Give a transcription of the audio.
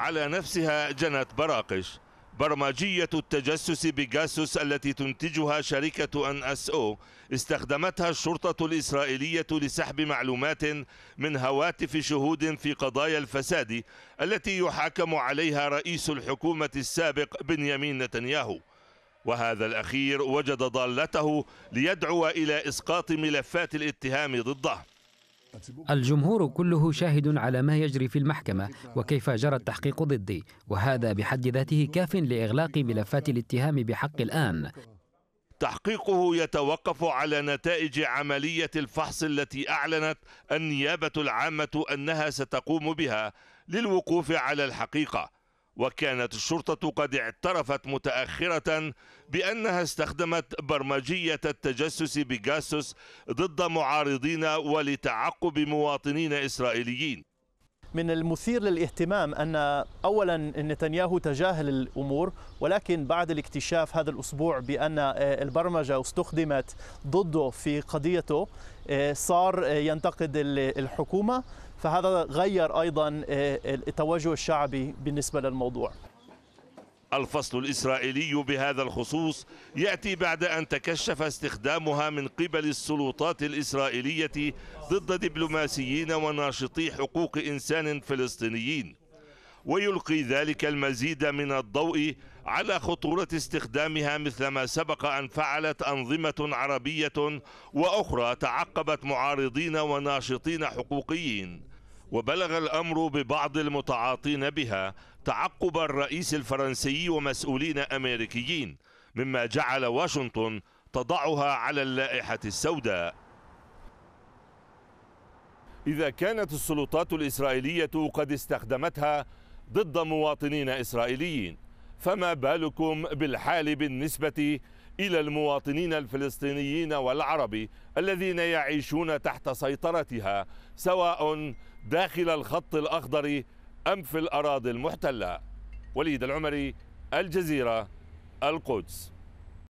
على نفسها جنت براقش برمجية التجسس بيجاسوس التي تنتجها شركة ان اس او استخدمتها الشرطة الإسرائيلية لسحب معلومات من هواتف شهود في قضايا الفساد التي يحاكم عليها رئيس الحكومة السابق بنيامين نتنياهو وهذا الأخير وجد ضالته ليدعو إلى إسقاط ملفات الاتهام ضده الجمهور كله شاهد على ما يجري في المحكمة وكيف جرى التحقيق ضدي وهذا بحد ذاته كاف لإغلاق ملفات الاتهام بحق الآن تحقيقه يتوقف على نتائج عملية الفحص التي أعلنت النيابة العامة أنها ستقوم بها للوقوف على الحقيقة وكانت الشرطة قد اعترفت متأخرة بأنها استخدمت برمجية التجسس بجاسوس ضد معارضين ولتعقب مواطنين إسرائيليين من المثير للاهتمام أن أولا نتنياهو تجاهل الأمور ولكن بعد الاكتشاف هذا الأسبوع بأن آه، البرمجة استخدمت ضده في قضيته آه، صار آه، ينتقد الحكومة فهذا غير أيضا آه، التوجه الشعبي بالنسبة للموضوع الفصل الإسرائيلي بهذا الخصوص يأتي بعد أن تكشف استخدامها من قبل السلطات الإسرائيلية ضد دبلوماسيين وناشطي حقوق إنسان فلسطينيين ويلقي ذلك المزيد من الضوء على خطورة استخدامها مثلما سبق أن فعلت أنظمة عربية وأخرى تعقبت معارضين وناشطين حقوقيين وبلغ الأمر ببعض المتعاطين بها تعقب الرئيس الفرنسي ومسؤولين أمريكيين مما جعل واشنطن تضعها على اللائحة السوداء إذا كانت السلطات الإسرائيلية قد استخدمتها ضد مواطنين إسرائيليين فما بالكم بالحال بالنسبة إلى المواطنين الفلسطينيين والعرب الذين يعيشون تحت سيطرتها سواء داخل الخط الأخضر أم في الأراضي المحتلة وليد العمري الجزيرة القدس